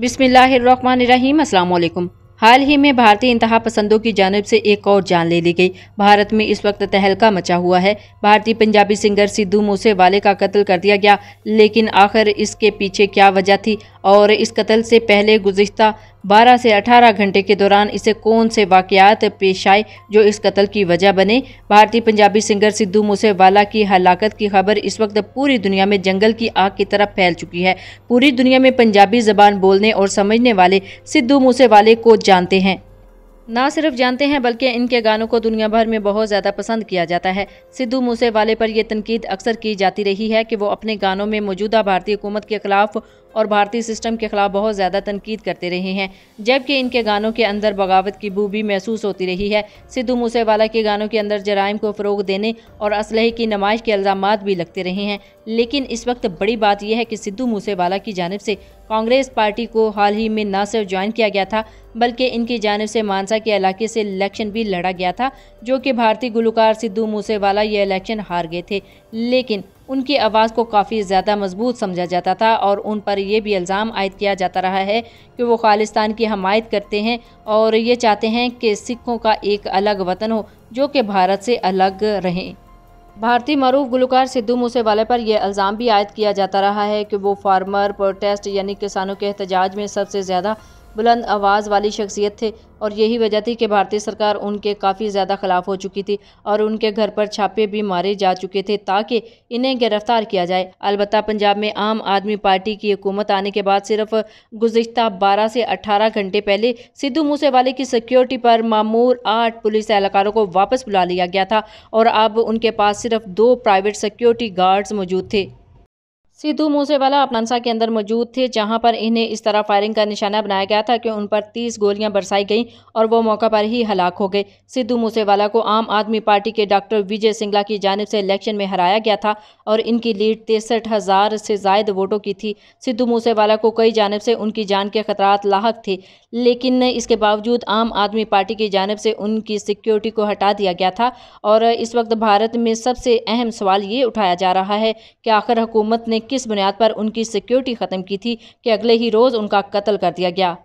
बिसमीम हाल ही में भारतीय इंतहा पसंदों की जानब से एक और जान ले ली गई भारत में इस वक्त तहलका मचा हुआ है भारतीय पंजाबी सिंगर सिद्धू मूसे वाले का कत्ल कर दिया गया लेकिन आखिर इसके पीछे क्या वजह थी और इस कत्ल से पहले गुज्त बारह से अठारह घंटे के दौरान इसे कौन से वाकयात पेश आए जो इस कत्ल की वजह बने भारतीय पंजाबी सिंगर सिद्धू मूसेवाला की हलाकत की खबर इस वक्त पूरी दुनिया में जंगल की आग की तरफ फैल चुकी है पूरी दुनिया में पंजाबी जबान बोलने और समझने वाले सिद्धू मूसेवाले को जानते हैं ना सिर्फ जानते हैं बल्कि इनके गानों को दुनिया भर में बहुत ज़्यादा पसंद किया जाता है सिद्धू मूसेवाले पर यह तनकीद अक्सर की जाती रही है कि वो अपने गानों में मौजूदा भारतीय हुकूमत के खिलाफ और भारतीय सिस्टम के खिलाफ बहुत ज़्यादा तनकीद करते रहे हैं जबकि इनके गानों के अंदर बगावत की बू भी महसूस होती रही है सिद्धू मूसेवाला के गानों के अंदर जराइम को फ़रोग देने और असलहे की नमाइश के इल्ज़ाम भी लगते रहे हैं लेकिन इस वक्त बड़ी बात यह है कि सिद्धू मूसेवाला की जानब से कांग्रेस पार्टी को हाल ही में न सिर्फ ज्वाइन किया गया था बल्कि इनकी जानब से मानसा के इलाके से इलेक्शन भी लड़ा गया था जो कि भारतीय गुलकार सिद्धू मूसेवाला ये इलेक्शन हार गए थे लेकिन उनकी आवाज़ को काफ़ी ज़्यादा मजबूत समझा जाता था और उन पर यह भी इल्ज़ाम आयद किया जाता रहा है कि वो खालिस्तान की हमायत करते हैं और ये चाहते हैं कि सिखों का एक अलग वतन हो जो कि भारत से अलग रहें भारतीय मरूफ गुलकार सिद्धू मूसेवाले पर यह इल्ज़ाम भी आयद किया जाता रहा है कि वो फार्मर प्रोटेस्ट यानी किसानों के एहतजाज में सबसे ज़्यादा बुलंद आवाज़ वाली शख्सियत थे और यही वजह थी कि भारतीय सरकार उनके काफ़ी ज़्यादा खिलाफ हो चुकी थी और उनके घर पर छापे भी मारे जा चुके थे ताकि इन्हें गिरफ़्तार किया जाए अलबत् पंजाब में आम आदमी पार्टी की हुकूमत आने के बाद सिर्फ गुज्त बारह से अठारह घंटे पहले सिद्धू मूसेवाले की सिक्योरिटी पर मामूर आठ पुलिस एहलकारों को वापस बुला लिया गया था और अब उनके पास सिर्फ दो प्राइवेट सिक्योरिटी गार्ड्स मौजूद थे सिद्धू मूसेवाला अपनसा के अंदर मौजूद थे जहां पर इन्हें इस तरह फायरिंग का निशाना बनाया गया था कि उन पर तीस गोलियां बरसाई गईं और वो मौका पर ही हलाक हो गए सिद्धू मूसेवाला को आम आदमी पार्टी के डॉक्टर विजय सिंगला की जानब से इलेक्शन में हराया गया था और इनकी लीड तिरसठ हज़ार से जायद वोटों की थी सिद्धू मूसेवाला को कई जानब से उनकी जान के खतरात लाक थे लेकिन इसके बावजूद आम आदमी पार्टी की जानब से उनकी सिक्योरिटी को हटा दिया गया था और इस वक्त भारत में सबसे अहम सवाल ये उठाया जा रहा है कि आखिर हुकूमत ने किस बुनियाद पर उनकी सिक्योरिटी ख़त्म की थी कि अगले ही रोज़ उनका कत्ल कर दिया गया